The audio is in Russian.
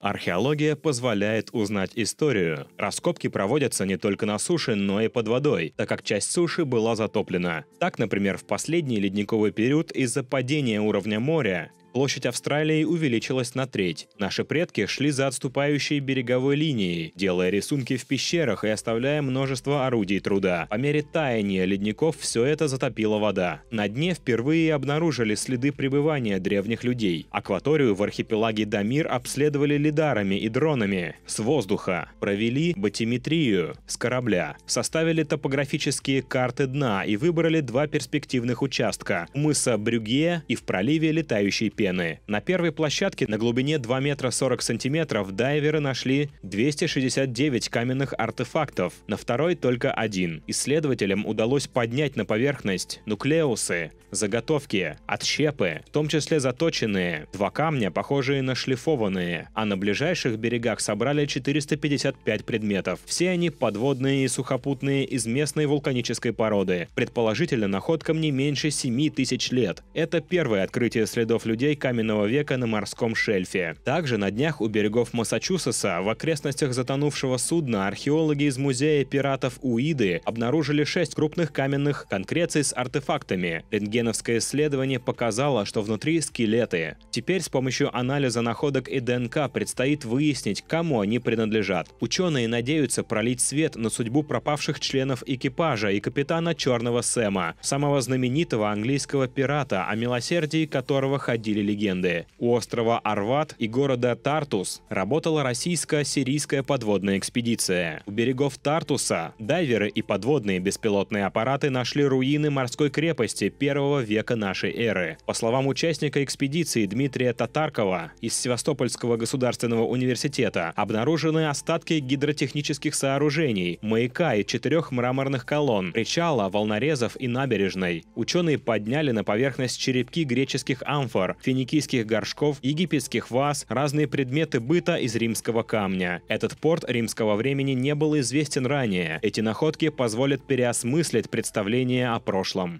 Археология позволяет узнать историю. Раскопки проводятся не только на суше, но и под водой, так как часть суши была затоплена. Так, например, в последний ледниковый период из-за падения уровня моря Площадь Австралии увеличилась на треть. Наши предки шли за отступающей береговой линией, делая рисунки в пещерах и оставляя множество орудий труда. По мере таяния ледников все это затопила вода. На дне впервые обнаружили следы пребывания древних людей. Акваторию в архипелаге Дамир обследовали лидарами и дронами с воздуха, провели батиметрию с корабля, составили топографические карты дна и выбрали два перспективных участка – мыса Брюге и в проливе Летающий Пес арены. На первой площадке на глубине 2 метра 40 сантиметров дайверы нашли 269 каменных артефактов, на второй только один. Исследователям удалось поднять на поверхность нуклеусы, заготовки, отщепы, в том числе заточенные, два камня, похожие на шлифованные, а на ближайших берегах собрали 455 предметов. Все они подводные и сухопутные из местной вулканической породы. Предположительно, находкам не меньше 7 тысяч лет. Это первое открытие следов людей рубежей каменного века на морском шельфе. Также на днях у берегов Массачусетса в окрестностях затонувшего судна археологи из музея пиратов Уиды обнаружили шесть крупных каменных конкреций с артефактами. Рентгеновское исследование показало, что внутри скелеты. Теперь с помощью анализа находок и ДНК предстоит выяснить, кому они принадлежат. Ученые надеются пролить свет на судьбу пропавших членов экипажа и капитана Черного Сэма, самого знаменитого английского пирата, о милосердии которого ходили сохранили легенды. У острова Арват и города Тартус работала российско-сирийская подводная экспедиция. У берегов Тартуса дайверы и подводные беспилотные аппараты нашли руины морской крепости первого века нашей эры. По словам участника экспедиции Дмитрия Татаркова из Севастопольского государственного университета, обнаружены остатки гидротехнических сооружений, маяка и четырех мраморных колонн, причала, волнорезов и набережной. Ученые подняли на поверхность черепки греческих амфор, финикийских горшков, египетских ваз, разные предметы быта из римского камня. Этот порт римского времени не был известен ранее. Эти находки позволят переосмыслить представление о прошлом.